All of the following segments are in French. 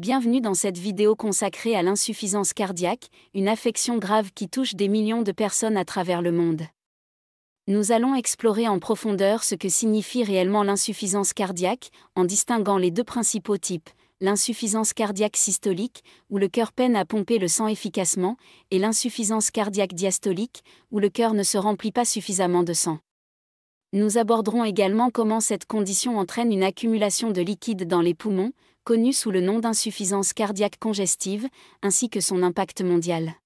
bienvenue dans cette vidéo consacrée à l'insuffisance cardiaque, une affection grave qui touche des millions de personnes à travers le monde. Nous allons explorer en profondeur ce que signifie réellement l'insuffisance cardiaque, en distinguant les deux principaux types, l'insuffisance cardiaque systolique, où le cœur peine à pomper le sang efficacement, et l'insuffisance cardiaque diastolique, où le cœur ne se remplit pas suffisamment de sang. Nous aborderons également comment cette condition entraîne une accumulation de liquide dans les poumons, connue sous le nom d'insuffisance cardiaque congestive, ainsi que son impact mondial.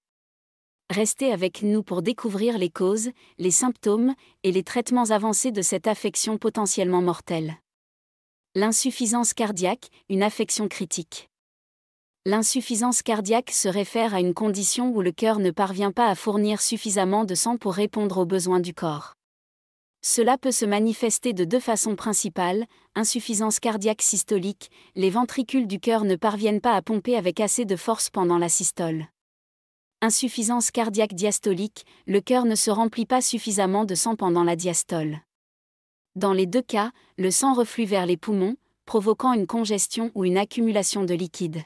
Restez avec nous pour découvrir les causes, les symptômes et les traitements avancés de cette affection potentiellement mortelle. L'insuffisance cardiaque, une affection critique. L'insuffisance cardiaque se réfère à une condition où le cœur ne parvient pas à fournir suffisamment de sang pour répondre aux besoins du corps. Cela peut se manifester de deux façons principales, insuffisance cardiaque systolique, les ventricules du cœur ne parviennent pas à pomper avec assez de force pendant la systole. Insuffisance cardiaque diastolique, le cœur ne se remplit pas suffisamment de sang pendant la diastole. Dans les deux cas, le sang reflue vers les poumons, provoquant une congestion ou une accumulation de liquide.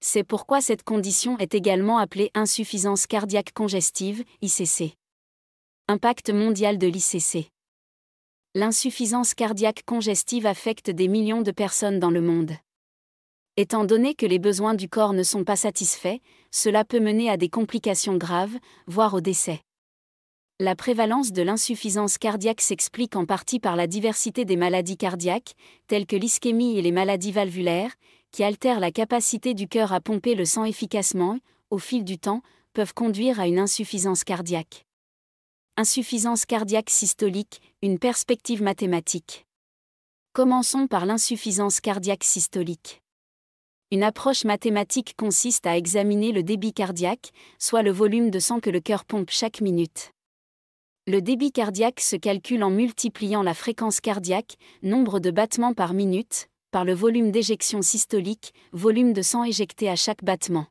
C'est pourquoi cette condition est également appelée insuffisance cardiaque congestive, ICC. Impact mondial de l'ICC. L'insuffisance cardiaque congestive affecte des millions de personnes dans le monde. Étant donné que les besoins du corps ne sont pas satisfaits, cela peut mener à des complications graves, voire au décès. La prévalence de l'insuffisance cardiaque s'explique en partie par la diversité des maladies cardiaques, telles que l'ischémie et les maladies valvulaires, qui altèrent la capacité du cœur à pomper le sang efficacement, au fil du temps, peuvent conduire à une insuffisance cardiaque insuffisance cardiaque systolique, une perspective mathématique. Commençons par l'insuffisance cardiaque systolique. Une approche mathématique consiste à examiner le débit cardiaque, soit le volume de sang que le cœur pompe chaque minute. Le débit cardiaque se calcule en multipliant la fréquence cardiaque, nombre de battements par minute, par le volume d'éjection systolique, volume de sang éjecté à chaque battement.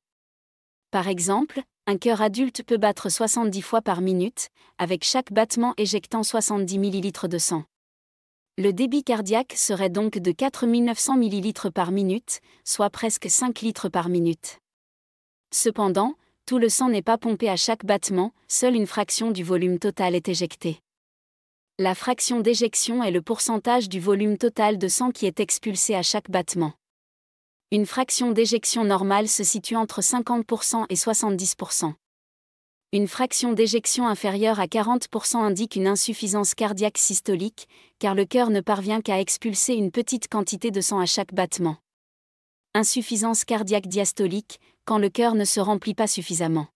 Par exemple, un cœur adulte peut battre 70 fois par minute, avec chaque battement éjectant 70 ml de sang. Le débit cardiaque serait donc de 4900 ml par minute, soit presque 5 litres par minute. Cependant, tout le sang n'est pas pompé à chaque battement, seule une fraction du volume total est éjectée. La fraction d'éjection est le pourcentage du volume total de sang qui est expulsé à chaque battement. Une fraction d'éjection normale se situe entre 50% et 70%. Une fraction d'éjection inférieure à 40% indique une insuffisance cardiaque systolique, car le cœur ne parvient qu'à expulser une petite quantité de sang à chaque battement. Insuffisance cardiaque diastolique, quand le cœur ne se remplit pas suffisamment.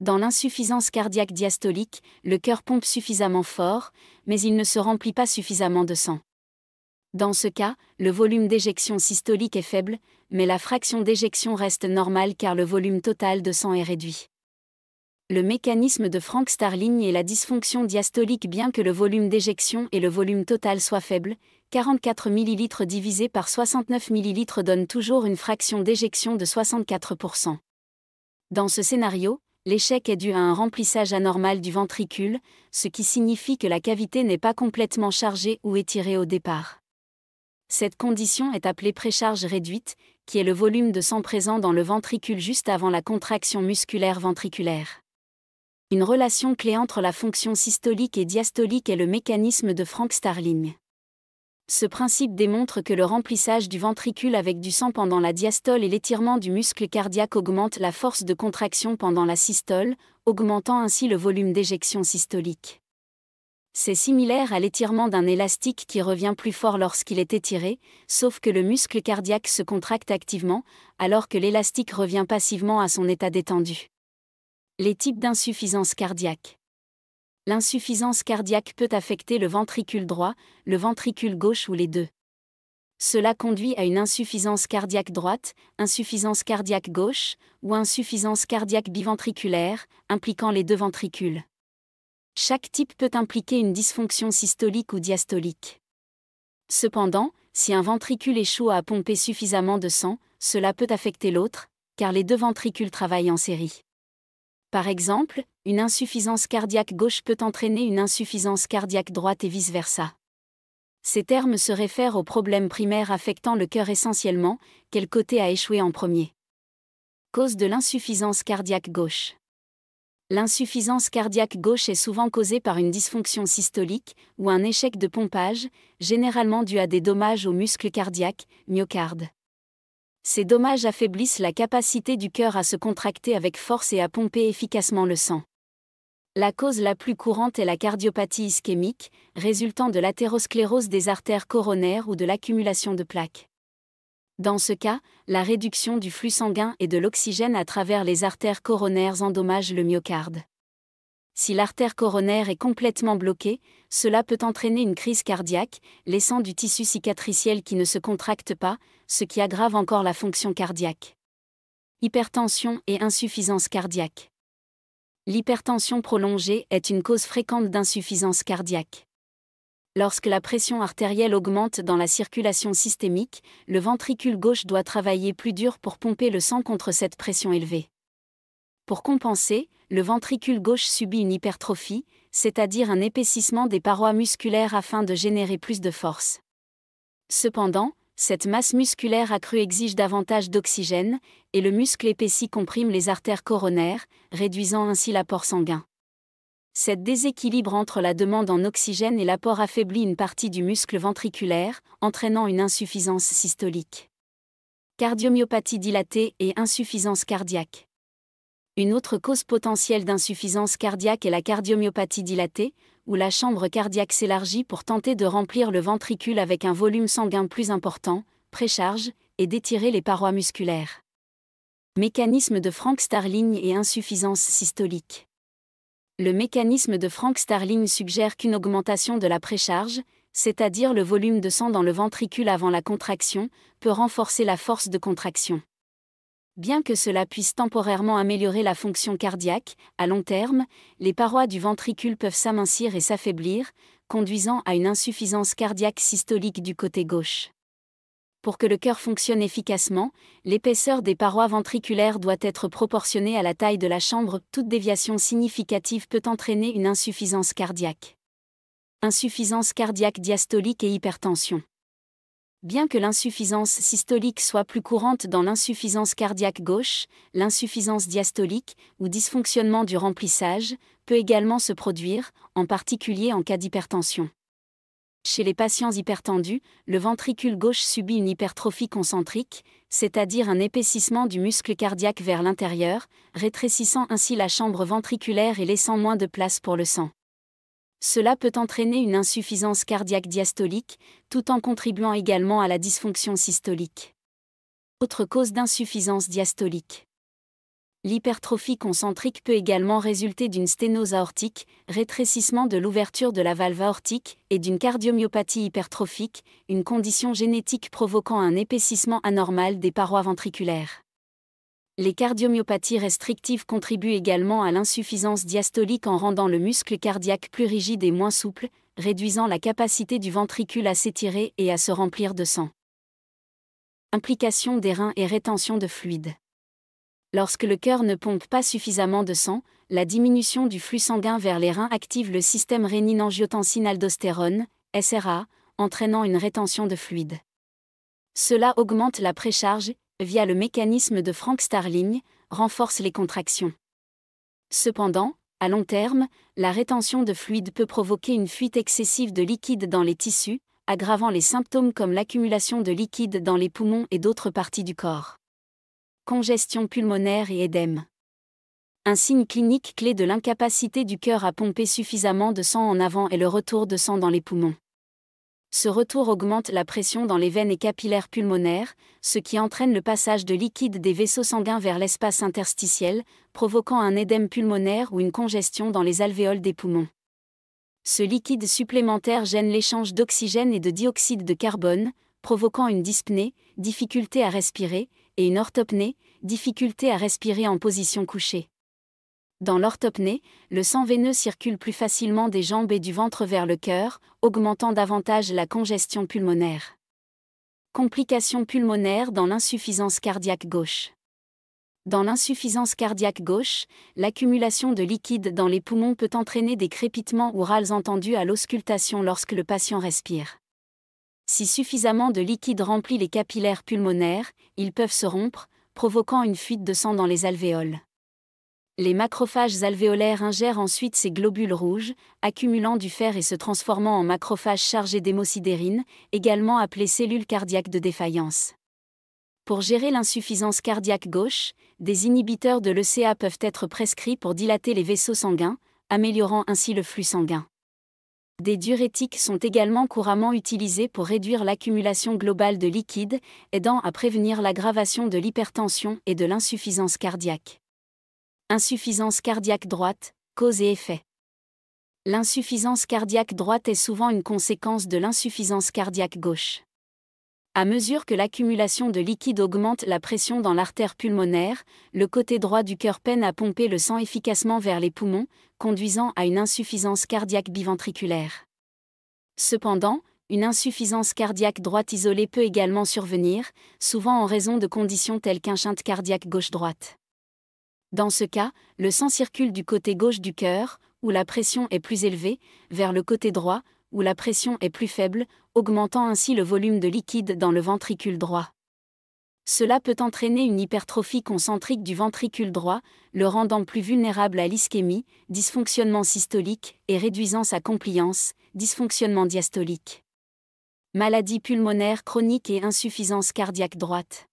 Dans l'insuffisance cardiaque diastolique, le cœur pompe suffisamment fort, mais il ne se remplit pas suffisamment de sang. Dans ce cas, le volume d'éjection systolique est faible, mais la fraction d'éjection reste normale car le volume total de sang est réduit. Le mécanisme de Frank Starling est la dysfonction diastolique bien que le volume d'éjection et le volume total soient faibles, 44 ml divisé par 69 ml donne toujours une fraction d'éjection de 64%. Dans ce scénario, l'échec est dû à un remplissage anormal du ventricule, ce qui signifie que la cavité n'est pas complètement chargée ou étirée au départ. Cette condition est appelée précharge réduite, qui est le volume de sang présent dans le ventricule juste avant la contraction musculaire ventriculaire. Une relation clé entre la fonction systolique et diastolique est le mécanisme de Frank Starling. Ce principe démontre que le remplissage du ventricule avec du sang pendant la diastole et l'étirement du muscle cardiaque augmente la force de contraction pendant la systole, augmentant ainsi le volume d'éjection systolique. C'est similaire à l'étirement d'un élastique qui revient plus fort lorsqu'il est étiré, sauf que le muscle cardiaque se contracte activement, alors que l'élastique revient passivement à son état détendu. Les types d'insuffisance cardiaque. L'insuffisance cardiaque peut affecter le ventricule droit, le ventricule gauche ou les deux. Cela conduit à une insuffisance cardiaque droite, insuffisance cardiaque gauche, ou insuffisance cardiaque biventriculaire, impliquant les deux ventricules. Chaque type peut impliquer une dysfonction systolique ou diastolique. Cependant, si un ventricule échoue à pomper suffisamment de sang, cela peut affecter l'autre, car les deux ventricules travaillent en série. Par exemple, une insuffisance cardiaque gauche peut entraîner une insuffisance cardiaque droite et vice-versa. Ces termes se réfèrent aux problèmes primaires affectant le cœur essentiellement, quel côté a échoué en premier. Cause de l'insuffisance cardiaque gauche. L'insuffisance cardiaque gauche est souvent causée par une dysfonction systolique ou un échec de pompage, généralement dû à des dommages aux muscles cardiaques, myocarde. Ces dommages affaiblissent la capacité du cœur à se contracter avec force et à pomper efficacement le sang. La cause la plus courante est la cardiopathie ischémique, résultant de l'athérosclérose des artères coronaires ou de l'accumulation de plaques. Dans ce cas, la réduction du flux sanguin et de l'oxygène à travers les artères coronaires endommage le myocarde. Si l'artère coronaire est complètement bloquée, cela peut entraîner une crise cardiaque, laissant du tissu cicatriciel qui ne se contracte pas, ce qui aggrave encore la fonction cardiaque. Hypertension et insuffisance cardiaque. L'hypertension prolongée est une cause fréquente d'insuffisance cardiaque. Lorsque la pression artérielle augmente dans la circulation systémique, le ventricule gauche doit travailler plus dur pour pomper le sang contre cette pression élevée. Pour compenser, le ventricule gauche subit une hypertrophie, c'est-à-dire un épaississement des parois musculaires afin de générer plus de force. Cependant, cette masse musculaire accrue exige davantage d'oxygène, et le muscle épaissi comprime les artères coronaires, réduisant ainsi l'apport sanguin. Cet déséquilibre entre la demande en oxygène et l'apport affaiblit une partie du muscle ventriculaire, entraînant une insuffisance systolique. Cardiomyopathie dilatée et insuffisance cardiaque. Une autre cause potentielle d'insuffisance cardiaque est la cardiomyopathie dilatée, où la chambre cardiaque s'élargit pour tenter de remplir le ventricule avec un volume sanguin plus important, précharge, et d'étirer les parois musculaires. Mécanisme de Frank Starling et insuffisance systolique le mécanisme de Frank Starling suggère qu'une augmentation de la précharge, c'est-à-dire le volume de sang dans le ventricule avant la contraction, peut renforcer la force de contraction. Bien que cela puisse temporairement améliorer la fonction cardiaque, à long terme, les parois du ventricule peuvent s'amincir et s'affaiblir, conduisant à une insuffisance cardiaque systolique du côté gauche pour que le cœur fonctionne efficacement, l'épaisseur des parois ventriculaires doit être proportionnée à la taille de la chambre. Toute déviation significative peut entraîner une insuffisance cardiaque. Insuffisance cardiaque diastolique et hypertension. Bien que l'insuffisance systolique soit plus courante dans l'insuffisance cardiaque gauche, l'insuffisance diastolique, ou dysfonctionnement du remplissage, peut également se produire, en particulier en cas d'hypertension. Chez les patients hypertendus, le ventricule gauche subit une hypertrophie concentrique, c'est-à-dire un épaississement du muscle cardiaque vers l'intérieur, rétrécissant ainsi la chambre ventriculaire et laissant moins de place pour le sang. Cela peut entraîner une insuffisance cardiaque diastolique, tout en contribuant également à la dysfonction systolique. Autre cause d'insuffisance diastolique. L'hypertrophie concentrique peut également résulter d'une sténose aortique, rétrécissement de l'ouverture de la valve aortique, et d'une cardiomyopathie hypertrophique, une condition génétique provoquant un épaississement anormal des parois ventriculaires. Les cardiomyopathies restrictives contribuent également à l'insuffisance diastolique en rendant le muscle cardiaque plus rigide et moins souple, réduisant la capacité du ventricule à s'étirer et à se remplir de sang. Implication des reins et rétention de fluide. Lorsque le cœur ne pompe pas suffisamment de sang, la diminution du flux sanguin vers les reins active le système rénine-angiotensine-aldostérone, SRA, entraînant une rétention de fluide. Cela augmente la précharge, via le mécanisme de Frank Starling, renforce les contractions. Cependant, à long terme, la rétention de fluide peut provoquer une fuite excessive de liquide dans les tissus, aggravant les symptômes comme l'accumulation de liquide dans les poumons et d'autres parties du corps congestion pulmonaire et édème. Un signe clinique clé de l'incapacité du cœur à pomper suffisamment de sang en avant est le retour de sang dans les poumons. Ce retour augmente la pression dans les veines et capillaires pulmonaires, ce qui entraîne le passage de liquide des vaisseaux sanguins vers l'espace interstitiel, provoquant un édème pulmonaire ou une congestion dans les alvéoles des poumons. Ce liquide supplémentaire gêne l'échange d'oxygène et de dioxyde de carbone, provoquant une dyspnée, difficulté à respirer, une orthopnée, difficulté à respirer en position couchée. Dans l'orthopnée, le sang veineux circule plus facilement des jambes et du ventre vers le cœur, augmentant davantage la congestion pulmonaire. Complications pulmonaires dans l'insuffisance cardiaque gauche. Dans l'insuffisance cardiaque gauche, l'accumulation de liquide dans les poumons peut entraîner des crépitements ou râles entendus à l'auscultation lorsque le patient respire. Si suffisamment de liquide remplit les capillaires pulmonaires, ils peuvent se rompre, provoquant une fuite de sang dans les alvéoles. Les macrophages alvéolaires ingèrent ensuite ces globules rouges, accumulant du fer et se transformant en macrophages chargés d'hémocidérine, également appelés cellules cardiaques de défaillance. Pour gérer l'insuffisance cardiaque gauche, des inhibiteurs de l'ECA peuvent être prescrits pour dilater les vaisseaux sanguins, améliorant ainsi le flux sanguin. Des diurétiques sont également couramment utilisés pour réduire l'accumulation globale de liquide, aidant à prévenir l'aggravation de l'hypertension et de l'insuffisance cardiaque. Insuffisance cardiaque droite, cause et effet. L'insuffisance cardiaque droite est souvent une conséquence de l'insuffisance cardiaque gauche. À mesure que l'accumulation de liquide augmente la pression dans l'artère pulmonaire, le côté droit du cœur peine à pomper le sang efficacement vers les poumons, conduisant à une insuffisance cardiaque biventriculaire. Cependant, une insuffisance cardiaque droite isolée peut également survenir, souvent en raison de conditions telles qu'un chinte cardiaque gauche-droite. Dans ce cas, le sang circule du côté gauche du cœur, où la pression est plus élevée, vers le côté droit, où la pression est plus faible, augmentant ainsi le volume de liquide dans le ventricule droit. Cela peut entraîner une hypertrophie concentrique du ventricule droit, le rendant plus vulnérable à l'ischémie, dysfonctionnement systolique, et réduisant sa compliance, dysfonctionnement diastolique. Maladie pulmonaire chronique et insuffisance cardiaque droite.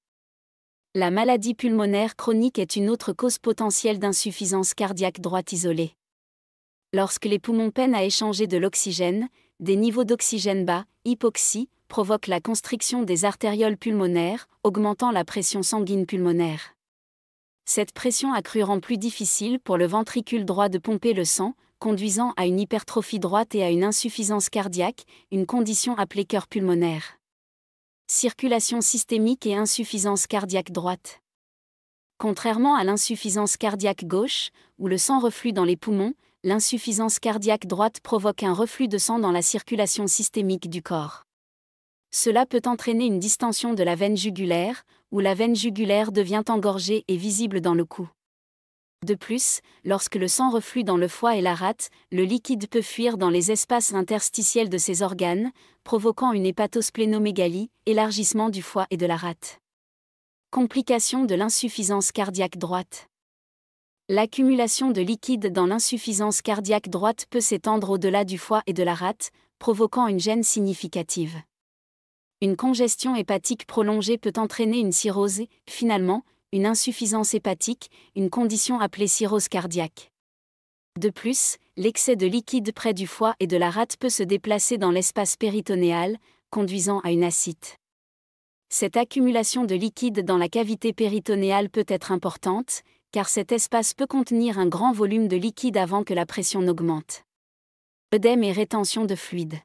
La maladie pulmonaire chronique est une autre cause potentielle d'insuffisance cardiaque droite isolée. Lorsque les poumons peinent à échanger de l'oxygène, des niveaux d'oxygène bas, hypoxie, provoquent la constriction des artérioles pulmonaires, augmentant la pression sanguine pulmonaire. Cette pression accrue rend plus difficile pour le ventricule droit de pomper le sang, conduisant à une hypertrophie droite et à une insuffisance cardiaque, une condition appelée cœur pulmonaire. Circulation systémique et insuffisance cardiaque droite. Contrairement à l'insuffisance cardiaque gauche, où le sang reflue dans les poumons, l'insuffisance cardiaque droite provoque un reflux de sang dans la circulation systémique du corps. Cela peut entraîner une distension de la veine jugulaire, où la veine jugulaire devient engorgée et visible dans le cou. De plus, lorsque le sang reflue dans le foie et la rate, le liquide peut fuir dans les espaces interstitiels de ces organes, provoquant une hépatosplénomégalie, élargissement du foie et de la rate. Complication de l'insuffisance cardiaque droite. L'accumulation de liquide dans l'insuffisance cardiaque droite peut s'étendre au-delà du foie et de la rate, provoquant une gêne significative. Une congestion hépatique prolongée peut entraîner une cirrhose, et, finalement, une insuffisance hépatique, une condition appelée cirrhose cardiaque. De plus, l'excès de liquide près du foie et de la rate peut se déplacer dans l'espace péritonéal, conduisant à une ascite. Cette accumulation de liquide dans la cavité péritonéale peut être importante, car cet espace peut contenir un grand volume de liquide avant que la pression n'augmente. Œdème et rétention de fluide.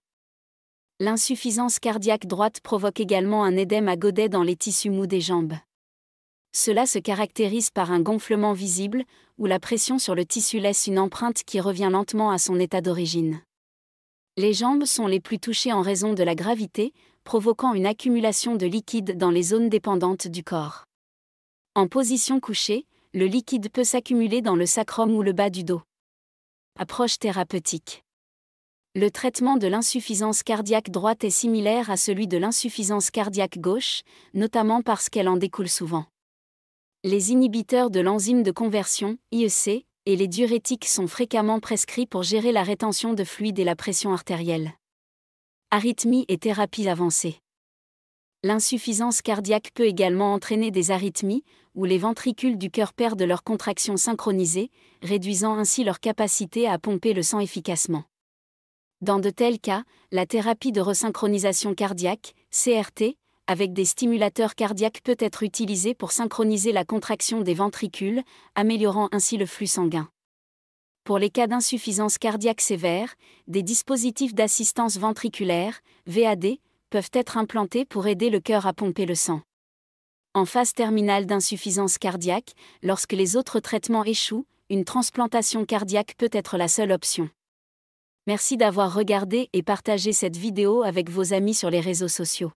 L'insuffisance cardiaque droite provoque également un édème à godet dans les tissus mous des jambes. Cela se caractérise par un gonflement visible, où la pression sur le tissu laisse une empreinte qui revient lentement à son état d'origine. Les jambes sont les plus touchées en raison de la gravité, provoquant une accumulation de liquide dans les zones dépendantes du corps. En position couchée, le liquide peut s'accumuler dans le sacrum ou le bas du dos. Approche thérapeutique. Le traitement de l'insuffisance cardiaque droite est similaire à celui de l'insuffisance cardiaque gauche, notamment parce qu'elle en découle souvent. Les inhibiteurs de l'enzyme de conversion, IEC, et les diurétiques sont fréquemment prescrits pour gérer la rétention de fluide et la pression artérielle. Arythmie et thérapie avancée. L'insuffisance cardiaque peut également entraîner des arythmies, où les ventricules du cœur perdent leur contraction synchronisée, réduisant ainsi leur capacité à pomper le sang efficacement. Dans de tels cas, la thérapie de resynchronisation cardiaque, CRT, avec des stimulateurs cardiaques peut être utilisée pour synchroniser la contraction des ventricules, améliorant ainsi le flux sanguin. Pour les cas d'insuffisance cardiaque sévère, des dispositifs d'assistance ventriculaire, VAD, peuvent être implantés pour aider le cœur à pomper le sang. En phase terminale d'insuffisance cardiaque, lorsque les autres traitements échouent, une transplantation cardiaque peut être la seule option. Merci d'avoir regardé et partagé cette vidéo avec vos amis sur les réseaux sociaux.